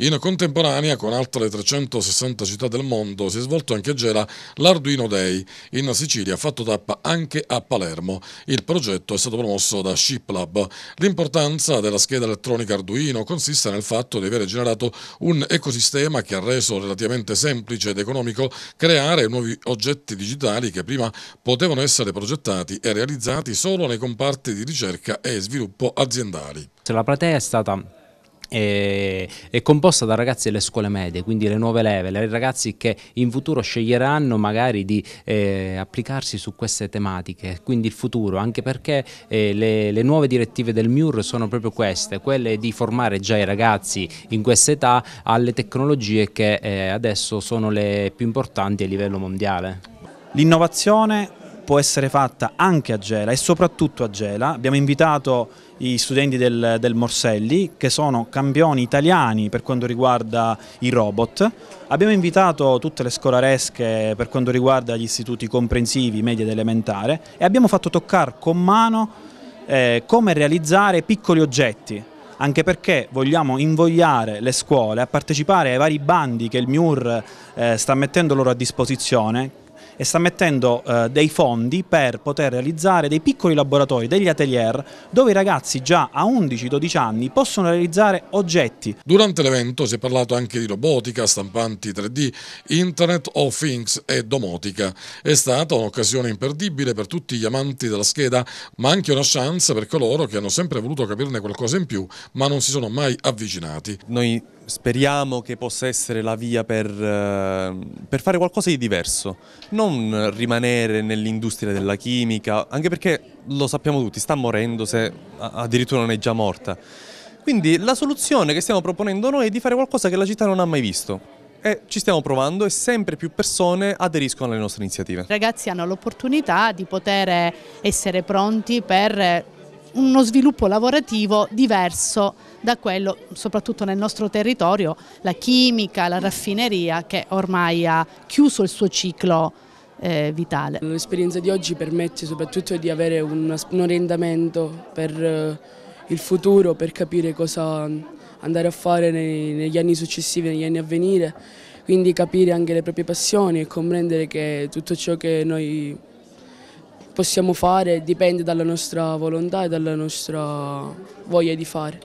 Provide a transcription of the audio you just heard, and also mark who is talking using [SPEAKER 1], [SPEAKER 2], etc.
[SPEAKER 1] In contemporanea con altre 360 città del mondo si è svolto anche a Gela l'Arduino Day. In Sicilia fatto tappa anche a Palermo. Il progetto è stato promosso da ShipLab. L'importanza della scheda elettronica Arduino consiste nel fatto di avere generato un ecosistema che ha reso relativamente semplice ed economico creare nuovi oggetti digitali che prima potevano essere progettati e realizzati solo nei comparti di ricerca e sviluppo aziendali.
[SPEAKER 2] La platea è stata è, composta da ragazzi delle scuole medie, quindi le nuove leve, i ragazzi che in futuro sceglieranno magari di eh, applicarsi su queste tematiche, quindi il futuro, anche perché eh, le, le, nuove direttive del MIUR sono proprio queste, quelle di formare già i ragazzi in questa età alle tecnologie che eh, adesso sono le più importanti a livello mondiale. L'innovazione può essere fatta anche a Gela e soprattutto a Gela. Abbiamo
[SPEAKER 3] invitato i studenti del, del, Morselli che sono campioni italiani per quanto riguarda i robot. Abbiamo invitato tutte le scolaresche per quanto riguarda gli istituti comprensivi, media ed elementare e abbiamo fatto toccare con mano eh, come realizzare piccoli oggetti anche perché vogliamo invogliare le scuole a partecipare ai vari bandi che il MIUR eh, sta mettendo loro a disposizione e sta mettendo eh, dei fondi per poter realizzare dei piccoli laboratori, degli atelier,
[SPEAKER 1] dove i ragazzi già a 11-12 anni possono realizzare oggetti. Durante l'evento si è parlato anche di robotica, stampanti 3D, Internet of Things e domotica. È stata un'occasione imperdibile per tutti gli amanti della scheda, ma anche una chance per coloro che hanno sempre voluto capirne qualcosa in più, ma non si sono mai avvicinati. Noi
[SPEAKER 4] speriamo che possa essere la via per, eh, per fare qualcosa di diverso, non non rimanere nell'industria della chimica, anche perché lo sappiamo tutti, sta morendo se addirittura non è già morta. Quindi la soluzione che stiamo proponendo noi è di fare qualcosa che la città non ha mai visto. E ci stiamo provando e sempre più persone aderiscono alle nostre iniziative. I
[SPEAKER 5] ragazzi hanno l'opportunità di poter essere pronti per uno sviluppo lavorativo diverso da quello, soprattutto nel nostro territorio, la chimica, la raffineria che ormai ha chiuso il suo ciclo
[SPEAKER 6] eh, vitale. L'esperienza di oggi permette soprattutto di avere un, un orientamento per eh, il futuro, per capire cosa andare a fare nei, negli anni successivi, negli anni a venire, quindi capire anche le proprie passioni e comprendere che tutto ciò che noi possiamo fare dipende dalla nostra volontà e dalla nostra voglia di fare.